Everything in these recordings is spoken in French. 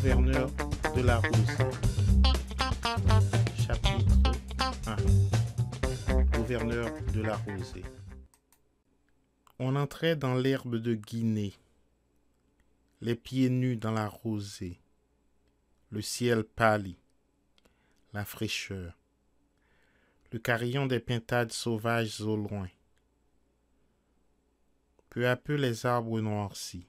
gouverneur de la Rosée. Chapitre 1 Gouverneur de la Rosée. On entrait dans l'herbe de Guinée, les pieds nus dans la rosée, le ciel pâlit, la fraîcheur, le carillon des pintades sauvages au loin. Peu à peu les arbres noircis,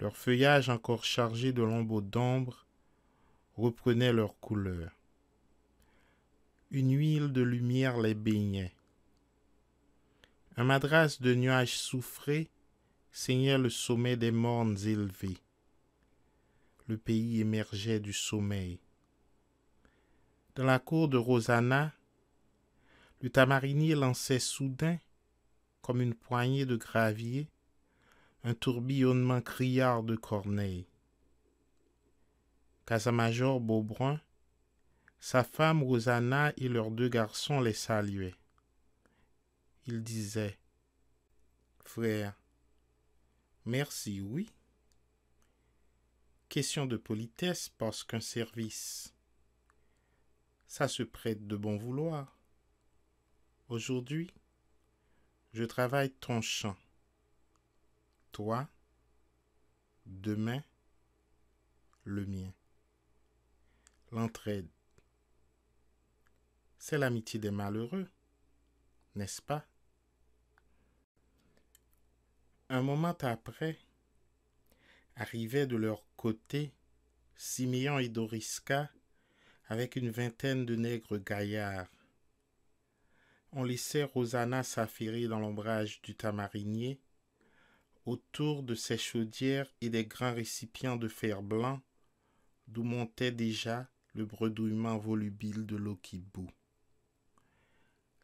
leur feuillage encore chargé de lambeaux d'ombre, reprenait leur couleur. Une huile de lumière les baignait. Un madras de nuages souffrés saignait le sommet des mornes élevées. Le pays émergeait du sommeil. Dans la cour de Rosanna, le tamarinier lançait soudain, comme une poignée de gravier, un tourbillonnement criard de corneilles. Casamajor Beaubrun, sa femme Rosanna et leurs deux garçons les saluaient. Il disait Frère, merci, oui. Question de politesse parce qu'un service, ça se prête de bon vouloir. Aujourd'hui, je travaille ton champ toi, demain, le mien. L'entraide. C'est l'amitié des malheureux, n'est-ce pas Un moment après, arrivaient de leur côté Siméon et Dorisca avec une vingtaine de nègres gaillards. On laissait Rosanna s'affirer dans l'ombrage du tamarinier Autour de ses chaudières et des grands récipients de fer blanc, d'où montait déjà le bredouillement volubile de l'eau qui bout.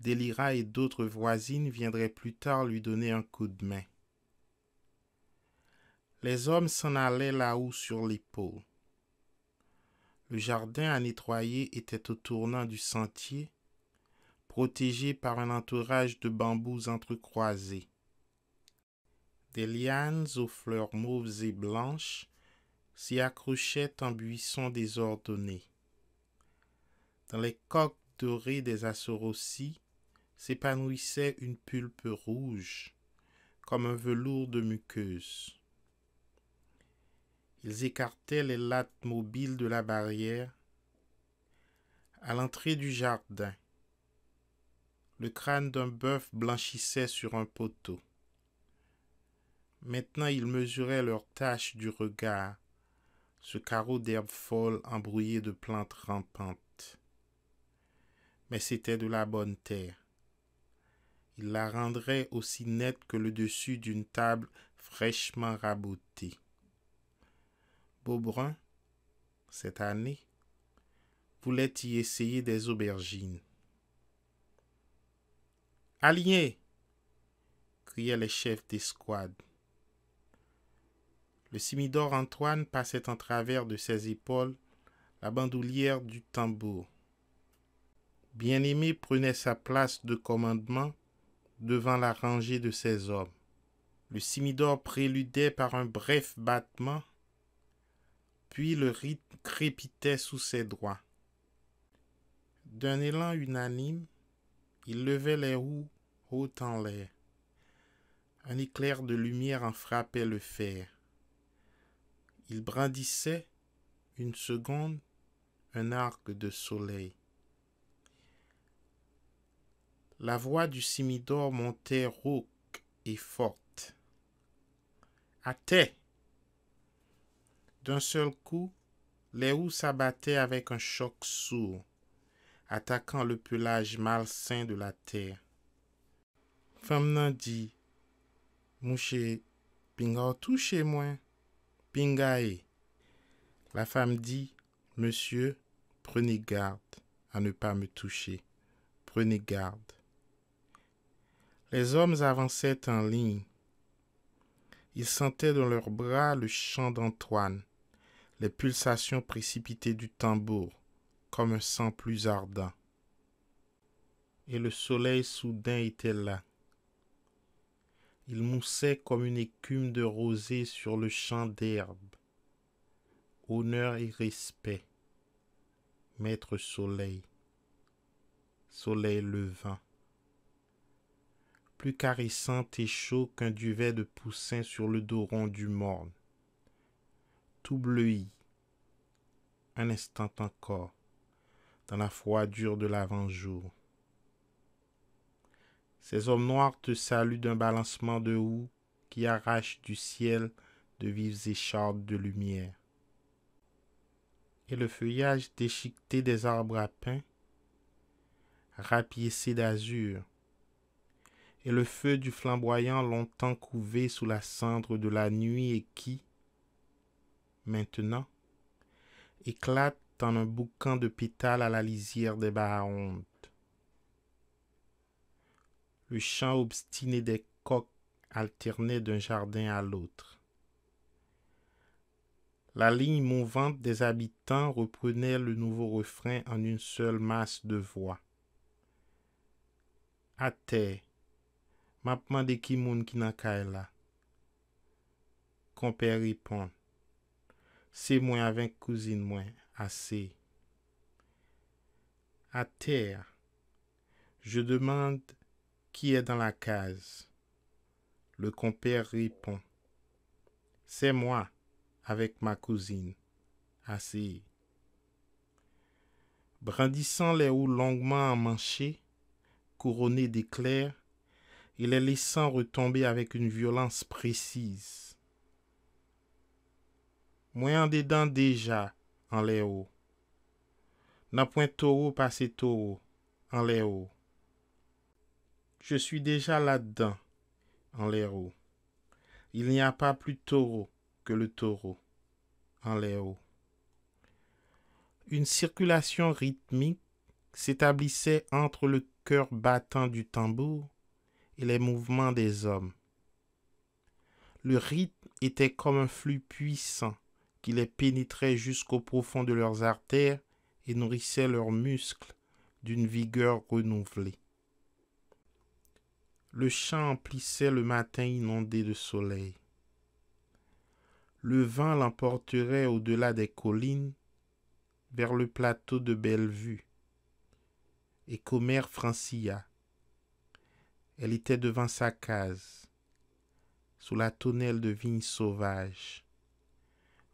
Delira et d'autres voisines viendraient plus tard lui donner un coup de main. Les hommes s'en allaient là-haut sur les l'épaule. Le jardin à nettoyer était au tournant du sentier, protégé par un entourage de bambous entrecroisés. Des lianes aux fleurs mauves et blanches s'y accrochaient en buissons désordonnés. Dans les coques dorées des assorossis s'épanouissait une pulpe rouge, comme un velours de muqueuse. Ils écartaient les lattes mobiles de la barrière. À l'entrée du jardin, le crâne d'un bœuf blanchissait sur un poteau. Maintenant ils mesuraient leurs tâches du regard, ce carreau d'herbe folle embrouillé de plantes rampantes. Mais c'était de la bonne terre. Il la rendrait aussi nette que le dessus d'une table fraîchement rabotée. Beaubrun, cette année, voulait y essayer des aubergines. Alliés criaient les chefs d'escouade. Le simidor Antoine passait en travers de ses épaules la bandoulière du tambour. Bien-aimé prenait sa place de commandement devant la rangée de ses hommes. Le simidor préludait par un bref battement, puis le rythme crépitait sous ses doigts. D'un élan unanime, il levait les roues haut en l'air. Un éclair de lumière en frappait le fer. Il brandissait une seconde un arc de soleil. La voix du Simidor montait rauque et forte. À D'un seul coup, les roues s'abattaient avec un choc sourd, attaquant le pelage malsain de la terre. Femme dit, Mouché, pinga touché moi. La femme dit, Monsieur, prenez garde à ne pas me toucher. Prenez garde. Les hommes avançaient en ligne. Ils sentaient dans leurs bras le chant d'Antoine, les pulsations précipitées du tambour, comme un sang plus ardent. Et le soleil soudain était là, il moussait comme une écume de rosée sur le champ d'herbe. Honneur et respect. Maître Soleil. Soleil levant. Plus caressant et chaud qu'un duvet de poussin sur le dos rond du morne. Tout bleuit. Un instant encore, dans la froidure de l'avant-jour. Ces hommes noirs te saluent d'un balancement de houx qui arrache du ciel de vives échardes de lumière. Et le feuillage déchiqueté des arbres à pain, rapiécé d'azur, et le feu du flamboyant longtemps couvé sous la cendre de la nuit et qui, maintenant, éclate en un boucan de pétales à la lisière des barres le chant obstiné des coqs alternait d'un jardin à l'autre. La ligne mouvante des habitants reprenait le nouveau refrain en une seule masse de voix. À terre, mapman de qui moun compère nan c'est Compère répond. « ripon, moins moi avec cousine je demande qui est dans la case Le compère répond. C'est moi, avec ma cousine. Assez. Brandissant les houes longuement emmanchées, couronnées d'éclairs, et les laissant retomber avec une violence précise. Moi des dents déjà, en les hauts. N'a point taureau passé taureau, en les hauts. Je suis déjà là-dedans, en l'air Il n'y a pas plus taureau que le taureau, en les haut. Une circulation rythmique s'établissait entre le cœur battant du tambour et les mouvements des hommes. Le rythme était comme un flux puissant qui les pénétrait jusqu'au profond de leurs artères et nourrissait leurs muscles d'une vigueur renouvelée. Le champ emplissait le matin inondé de soleil. Le vent l'emporterait au-delà des collines, vers le plateau de Bellevue. Et Comère francilla. Elle était devant sa case, sous la tonnelle de vignes sauvages,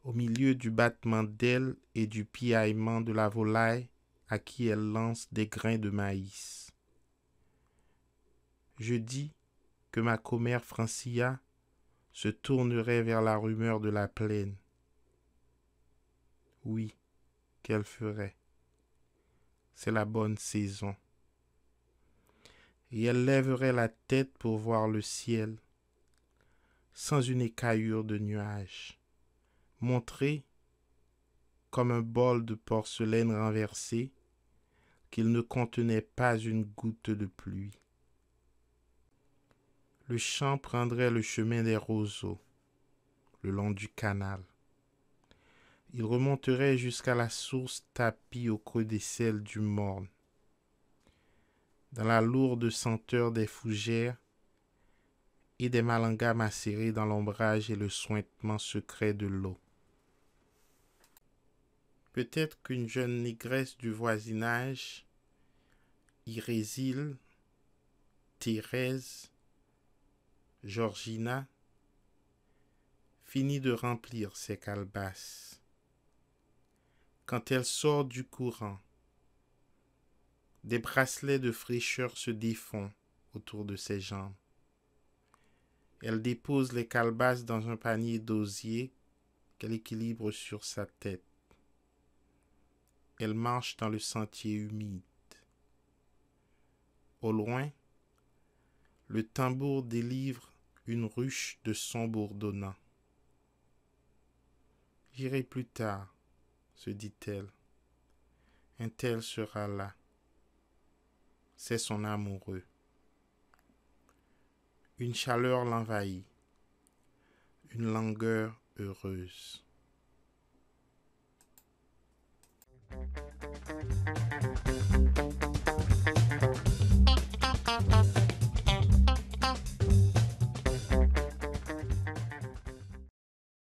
au milieu du battement d'ailes et du piaillement de la volaille à qui elle lance des grains de maïs je dis que ma commère Francilla se tournerait vers la rumeur de la plaine. Oui, qu'elle ferait. C'est la bonne saison. Et elle lèverait la tête pour voir le ciel, sans une écaillure de nuages, montré comme un bol de porcelaine renversé qu'il ne contenait pas une goutte de pluie le champ prendrait le chemin des roseaux, le long du canal. Il remonterait jusqu'à la source tapie au creux des selles du morne. Dans la lourde senteur des fougères et des malangas macérés dans l'ombrage et le sointement secret de l'eau. Peut-être qu'une jeune négresse du voisinage, Irésile, Thérèse, Georgina finit de remplir ses calebasses. Quand elle sort du courant, des bracelets de fraîcheur se défont autour de ses jambes. Elle dépose les calebasses dans un panier d'osier qu'elle équilibre sur sa tête. Elle marche dans le sentier humide. Au loin, le tambour délivre une ruche de son bourdonnant. J'irai plus tard, se dit-elle. Un tel sera là. C'est son amoureux. Une chaleur l'envahit, une langueur heureuse.